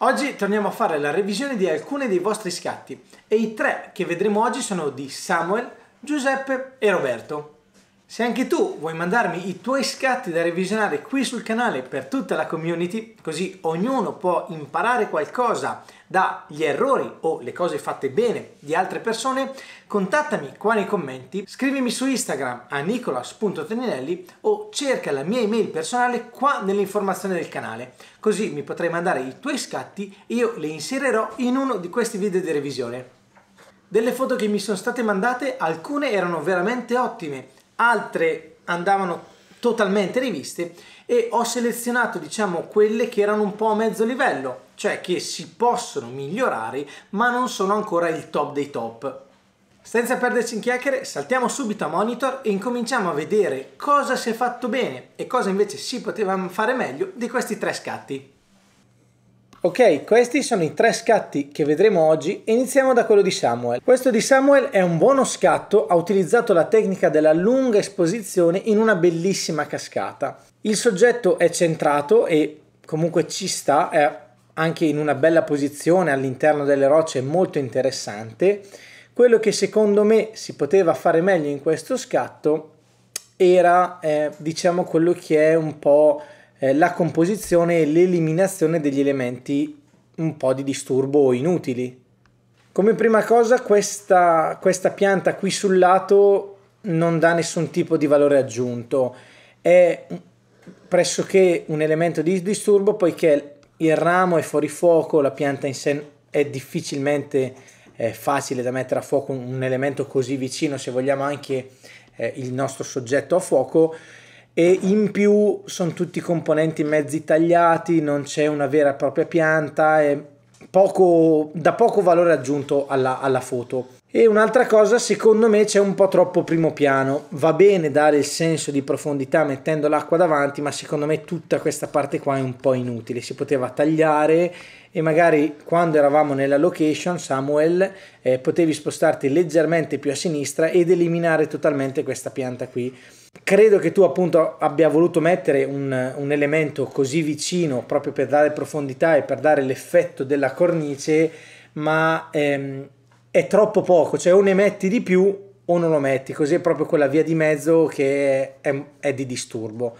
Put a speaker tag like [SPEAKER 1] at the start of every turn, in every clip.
[SPEAKER 1] Oggi torniamo a fare la revisione di alcuni dei vostri scatti e i tre che vedremo oggi sono di Samuel, Giuseppe e Roberto. Se anche tu vuoi mandarmi i tuoi scatti da revisionare qui sul canale per tutta la community, così ognuno può imparare qualcosa dagli errori o le cose fatte bene di altre persone, contattami qua nei commenti, scrivimi su Instagram a nicolas.teninelli o cerca la mia email personale qua nell'informazione del canale, così mi potrai mandare i tuoi scatti e io li inserirò in uno di questi video di revisione. Delle foto che mi sono state mandate, alcune erano veramente ottime, altre andavano totalmente riviste e ho selezionato diciamo quelle che erano un po' a mezzo livello, cioè che si possono migliorare ma non sono ancora il top dei top. Senza perderci in chiacchiere, saltiamo subito a monitor e incominciamo a vedere cosa si è fatto bene e cosa invece si poteva fare meglio di questi tre scatti. Ok, questi sono i tre scatti che vedremo oggi e iniziamo da quello di Samuel. Questo di Samuel è un buono scatto, ha utilizzato la tecnica della lunga esposizione in una bellissima cascata. Il soggetto è centrato e comunque ci sta, è anche in una bella posizione all'interno delle rocce molto interessante. Quello che secondo me si poteva fare meglio in questo scatto era eh, diciamo quello che è un po' Eh, la composizione e l'eliminazione degli elementi un po' di disturbo o inutili. Come prima cosa questa, questa pianta qui sul lato non dà nessun tipo di valore aggiunto, è pressoché un elemento di disturbo poiché il ramo è fuori fuoco, la pianta in sé è difficilmente eh, facile da mettere a fuoco un elemento così vicino, se vogliamo anche eh, il nostro soggetto a fuoco, e in più sono tutti componenti mezzi tagliati, non c'è una vera e propria pianta e poco, da poco valore aggiunto alla, alla foto. E un'altra cosa, secondo me c'è un po' troppo primo piano. Va bene dare il senso di profondità mettendo l'acqua davanti, ma secondo me tutta questa parte qua è un po' inutile. Si poteva tagliare e magari quando eravamo nella location, Samuel, eh, potevi spostarti leggermente più a sinistra ed eliminare totalmente questa pianta qui credo che tu appunto abbia voluto mettere un, un, elemento così vicino proprio per dare profondità e per dare l'effetto della cornice, ma ehm, è troppo poco, cioè o ne metti di più o non lo metti, così è proprio quella via di mezzo che è, è di disturbo.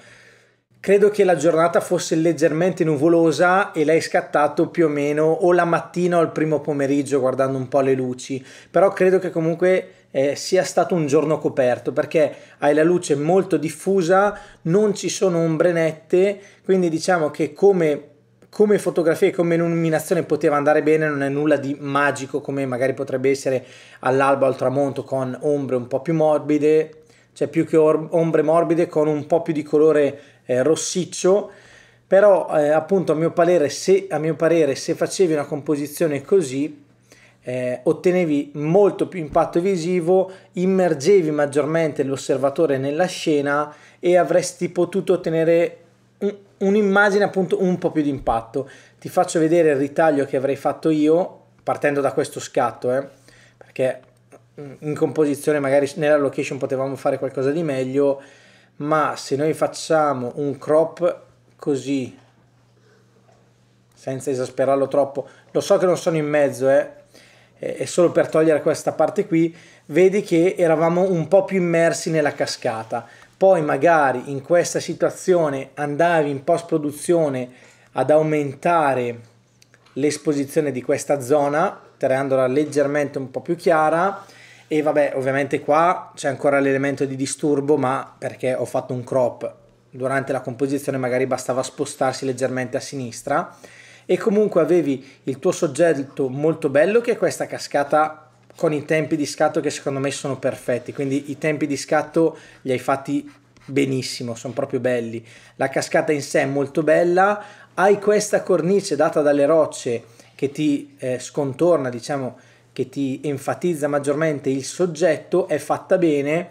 [SPEAKER 1] Credo che la giornata fosse leggermente nuvolosa e l'hai scattato più o meno o la mattina o il primo pomeriggio guardando un po' le luci, però credo che comunque eh, sia stato un giorno coperto perché hai la luce molto diffusa, non ci sono ombre nette, quindi diciamo che come, come fotografia e come illuminazione poteva andare bene, non è nulla di magico come magari potrebbe essere all'alba o al tramonto con ombre un po' più morbide, cioè più che ombre morbide con un po' più di colore eh, rossiccio però eh, appunto a mio, parere, se, a mio parere se facevi una composizione così eh, ottenevi molto più impatto visivo, immergevi maggiormente l'osservatore nella scena e avresti potuto ottenere un, un'immagine appunto un po' più di impatto. Ti faccio vedere il ritaglio che avrei fatto io partendo da questo scatto, eh, perché in composizione magari nella location potevamo fare qualcosa di meglio, ma se noi facciamo un crop così senza esasperarlo troppo, lo so che non sono in mezzo, eh, e solo per togliere questa parte qui, vedi che eravamo un po' più immersi nella cascata. Poi magari in questa situazione andavi in post produzione ad aumentare l'esposizione di questa zona, creandola leggermente un po' più chiara e vabbè ovviamente qua c'è ancora l'elemento di disturbo ma perché ho fatto un crop durante la composizione magari bastava spostarsi leggermente a sinistra e comunque avevi il tuo soggetto molto bello che è questa cascata con i tempi di scatto che secondo me sono perfetti, quindi i tempi di scatto li hai fatti benissimo, sono proprio belli. La cascata in sé è molto bella, hai questa cornice data dalle rocce che ti eh, scontorna, diciamo, che ti enfatizza maggiormente il soggetto, è fatta bene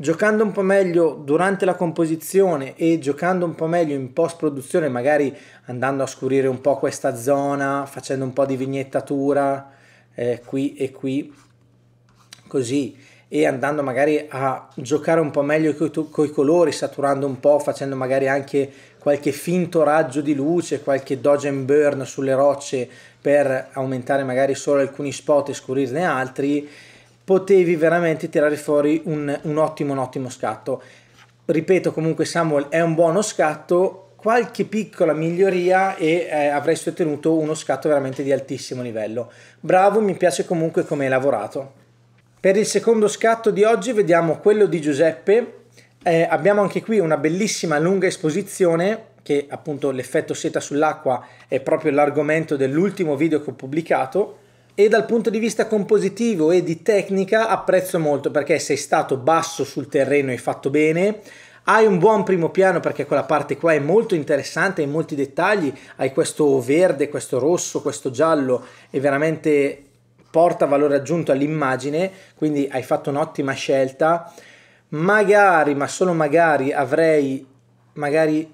[SPEAKER 1] giocando un po' meglio durante la composizione e giocando un po' meglio in post produzione, magari andando a scurire un po' questa zona, facendo un po' di vignettatura eh, qui e qui, così, e andando magari a giocare un po' meglio con i colori, saturando un po', facendo magari anche qualche finto raggio di luce, qualche dodge and burn sulle rocce per aumentare magari solo alcuni spot e scurirne altri potevi veramente tirare fuori un, un ottimo, un ottimo scatto. Ripeto comunque Samuel è un buono scatto, qualche piccola miglioria e eh, avresti ottenuto uno scatto veramente di altissimo livello. Bravo, mi piace comunque come hai lavorato. Per il secondo scatto di oggi vediamo quello di Giuseppe. Eh, abbiamo anche qui una bellissima lunga esposizione che appunto l'effetto seta sull'acqua è proprio l'argomento dell'ultimo video che ho pubblicato e dal punto di vista compositivo e di tecnica apprezzo molto perché sei stato basso sul terreno e fatto bene, hai un buon primo piano perché quella parte qua è molto interessante, in molti dettagli, hai questo verde, questo rosso, questo giallo e veramente porta valore aggiunto all'immagine, quindi hai fatto un'ottima scelta. Magari, ma solo magari, avrei magari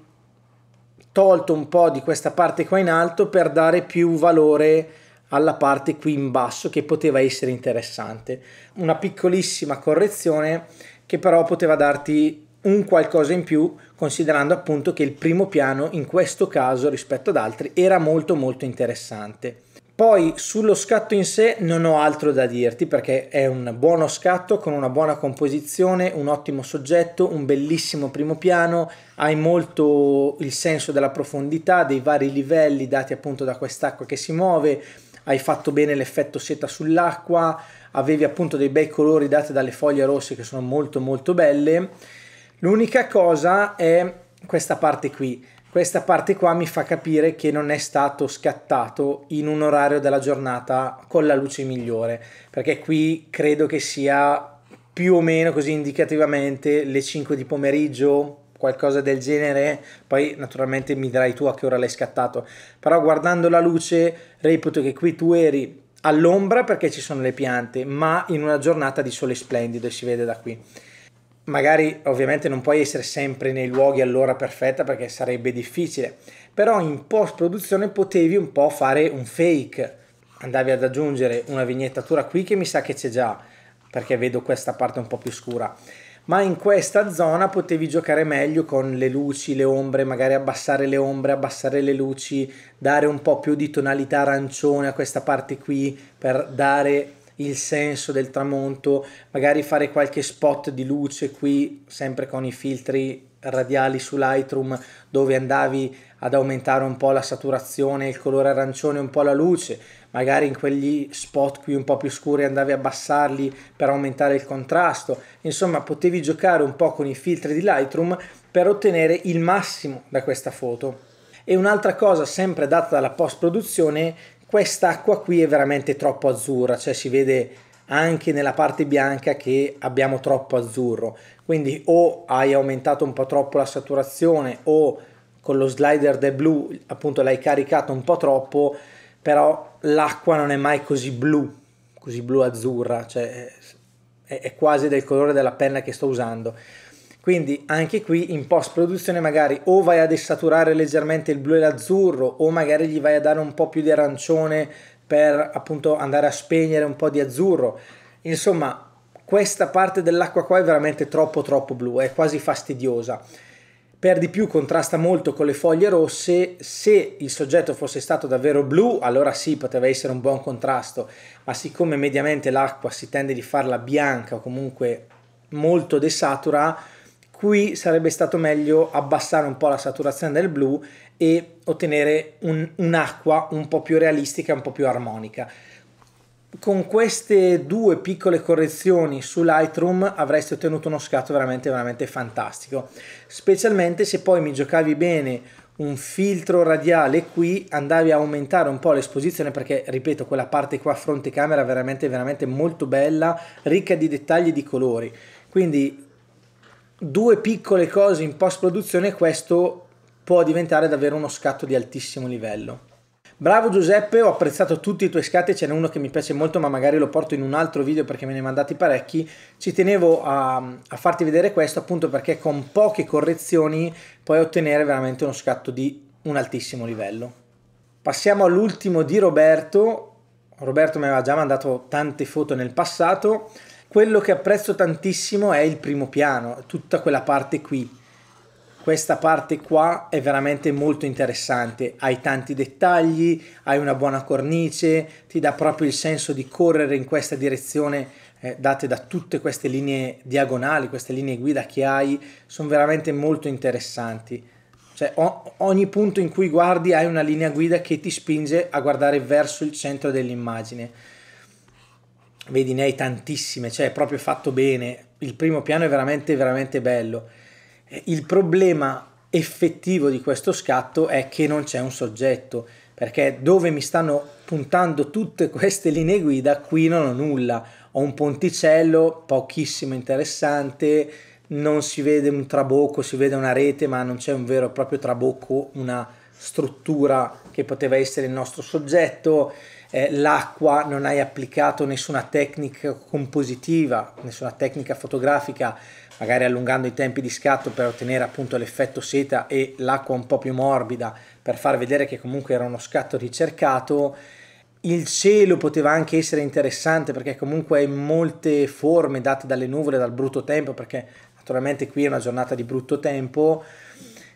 [SPEAKER 1] tolto un po' di questa parte qua in alto per dare più valore alla parte qui in basso che poteva essere interessante. Una piccolissima correzione che però poteva darti un qualcosa in più considerando appunto che il primo piano in questo caso rispetto ad altri era molto molto interessante. Poi sullo scatto in sé non ho altro da dirti perché è un buono scatto con una buona composizione, un ottimo soggetto, un bellissimo primo piano, hai molto il senso della profondità, dei vari livelli dati appunto da quest'acqua che si muove, hai fatto bene l'effetto seta sull'acqua, avevi appunto dei bei colori dati dalle foglie rosse che sono molto molto belle. L'unica cosa è questa parte qui. Questa parte qua mi fa capire che non è stato scattato in un orario della giornata con la luce migliore, perché qui credo che sia più o meno così indicativamente le 5 di pomeriggio, qualcosa del genere, poi naturalmente mi dirai tu a che ora l'hai scattato, però guardando la luce reputo che qui tu eri all'ombra perché ci sono le piante, ma in una giornata di sole splendido e si vede da qui. Magari ovviamente non puoi essere sempre nei luoghi all'ora perfetta perché sarebbe difficile, però in post produzione potevi un po' fare un fake, andavi ad aggiungere una vignettatura qui che mi sa che c'è già, perché vedo questa parte un po' più scura ma in questa zona potevi giocare meglio con le luci, le ombre, magari abbassare le ombre, abbassare le luci, dare un po' più di tonalità arancione a questa parte qui per dare il senso del tramonto, magari fare qualche spot di luce qui, sempre con i filtri radiali su Lightroom dove andavi ad aumentare un po' la saturazione, il colore arancione, un po' la luce, magari in quegli spot qui un po' più scuri andavi a abbassarli per aumentare il contrasto, insomma potevi giocare un po' con i filtri di Lightroom per ottenere il massimo da questa foto. E un'altra cosa sempre data dalla post produzione, quest'acqua qui è veramente troppo azzurra, cioè si vede anche nella parte bianca che abbiamo troppo azzurro. Quindi o hai aumentato un po' troppo la saturazione o con lo slider del blu appunto l'hai caricato un po' troppo, però l'acqua non è mai così blu, così blu-azzurra, cioè è, è quasi del colore della penna che sto usando. Quindi anche qui in post produzione magari o vai a desaturare leggermente il blu e l'azzurro o magari gli vai a dare un po' più di arancione per appunto andare a spegnere un po' di azzurro. Insomma, questa parte dell'acqua qua è veramente troppo troppo blu, è quasi fastidiosa per di più contrasta molto con le foglie rosse, se il soggetto fosse stato davvero blu allora sì poteva essere un buon contrasto, ma siccome mediamente l'acqua si tende di farla bianca o comunque molto desatura, qui sarebbe stato meglio abbassare un po' la saturazione del blu e ottenere un, un'acqua un po' più realistica, un po' più armonica con queste due piccole correzioni su Lightroom avresti ottenuto uno scatto veramente veramente fantastico specialmente se poi mi giocavi bene un filtro radiale qui andavi a aumentare un po' l'esposizione perché ripeto quella parte qua fronte camera veramente veramente molto bella ricca di dettagli e di colori quindi due piccole cose in post produzione questo può diventare davvero uno scatto di altissimo livello Bravo Giuseppe, ho apprezzato tutti i tuoi scatti, ce n'è uno che mi piace molto ma magari lo porto in un altro video perché me ne hai mandati parecchi. Ci tenevo a, a, farti vedere questo appunto perché con poche correzioni puoi ottenere veramente uno scatto di un altissimo livello. Passiamo all'ultimo di Roberto. Roberto mi aveva già mandato tante foto nel passato. Quello che apprezzo tantissimo è il primo piano, tutta quella parte qui questa parte qua è veramente molto interessante, hai tanti dettagli, hai una buona cornice, ti dà proprio il senso di correre in questa direzione eh, date da tutte queste linee diagonali, queste linee guida che hai, sono veramente molto interessanti. Cioè o- ogni punto in cui guardi hai una linea guida che ti spinge a guardare verso il centro dell'immagine. Vedi, ne hai tantissime, cioè è proprio fatto bene. Il primo piano è veramente, veramente bello il problema effettivo di questo scatto è che non c'è un soggetto, perché dove mi stanno puntando tutte queste linee guida, qui non ho nulla. Ho un ponticello pochissimo interessante, non si vede un trabocco, si vede una rete, ma non c'è un vero e proprio trabocco, una struttura che poteva essere il nostro soggetto. Eh, l'acqua non hai applicato nessuna tecnica compositiva, nessuna tecnica fotografica magari allungando i tempi di scatto per ottenere appunto l'effetto seta e l'acqua un po' più morbida per far vedere che comunque era uno scatto ricercato. Il cielo poteva anche essere interessante perché comunque in molte forme date dalle nuvole, dal brutto tempo, perché naturalmente qui è una giornata di brutto tempo,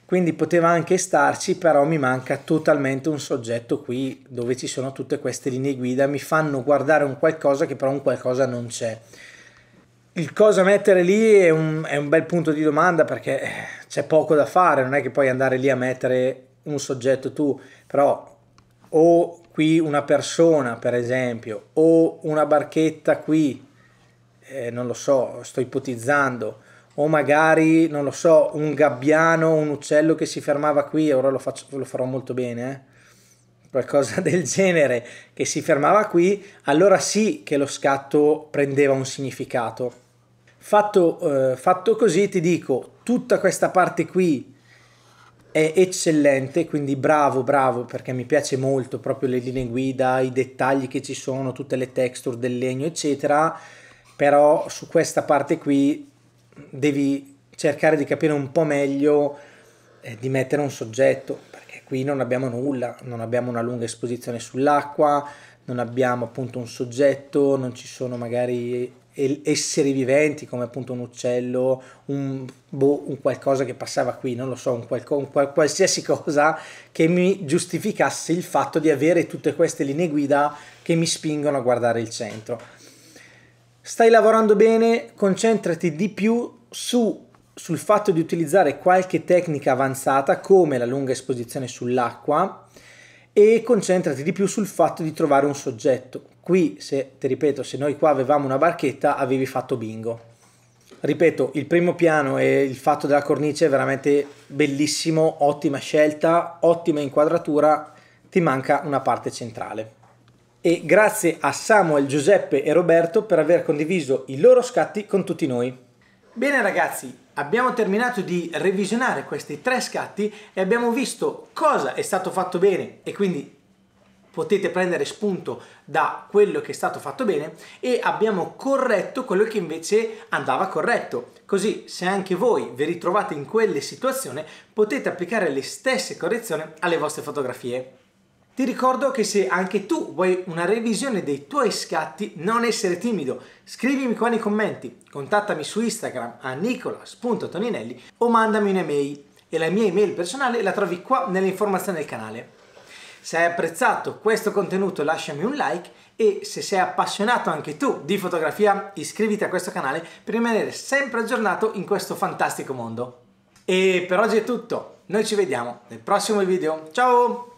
[SPEAKER 1] quindi poteva anche starci, però mi manca totalmente un soggetto qui dove ci sono tutte queste linee guida, mi fanno guardare un qualcosa che però un qualcosa non c'è il cosa mettere lì è un, è un bel punto di domanda perché eh, c'è poco da fare, non è che puoi andare lì a mettere un soggetto tu, però o qui una persona per esempio, o una barchetta qui, eh, non lo so, sto ipotizzando, o magari, non lo so, un gabbiano, un uccello che si fermava qui, ora lo, faccio, lo farò molto bene, eh? qualcosa del genere, che si fermava qui, allora sì che lo scatto prendeva un significato Fatto, eh, fatto, così ti dico, tutta questa parte qui è eccellente, quindi bravo, bravo, perché mi piace molto proprio le linee guida, i dettagli che ci sono, tutte le texture del legno, eccetera, però su questa parte qui devi cercare di capire un po' meglio eh, di mettere un soggetto, perché qui non abbiamo nulla, non abbiamo una lunga esposizione sull'acqua, non abbiamo appunto un soggetto, non ci sono magari esseri viventi come appunto un uccello, un, boh, un qualcosa che passava qui, non lo so, un, qualco, un qual, qualsiasi cosa che mi giustificasse il fatto di avere tutte queste linee guida che mi spingono a guardare il centro. Stai lavorando bene, concentrati di più su sul fatto di utilizzare qualche tecnica avanzata come la lunga esposizione sull'acqua e concentrati di più sul fatto di trovare un soggetto. Qui, se ti ripeto, se noi qua avevamo una barchetta, avevi fatto bingo. Ripeto, il primo piano e il fatto della cornice è veramente bellissimo, ottima scelta, ottima inquadratura, ti manca una parte centrale. E grazie a Samuel, Giuseppe e Roberto per aver condiviso i loro scatti con tutti noi. Bene ragazzi, abbiamo terminato di revisionare questi tre scatti e abbiamo visto cosa è stato fatto bene e quindi potete prendere spunto da quello che è stato fatto bene e abbiamo corretto quello che invece andava corretto. Così se anche voi vi ritrovate in quelle situazioni potete applicare le stesse correzioni alle vostre fotografie. Ti ricordo che se anche tu vuoi una revisione dei tuoi scatti, non essere timido. Scrivimi qua nei commenti, contattami su Instagram a nicolas.toninelli o mandami un'email. E la mia email personale la trovi qua nelle informazioni del canale. Se hai apprezzato questo contenuto lasciami un like e se sei appassionato anche tu di fotografia iscriviti a questo canale per rimanere sempre aggiornato in questo fantastico mondo. E per oggi è tutto, noi ci vediamo nel prossimo video, ciao!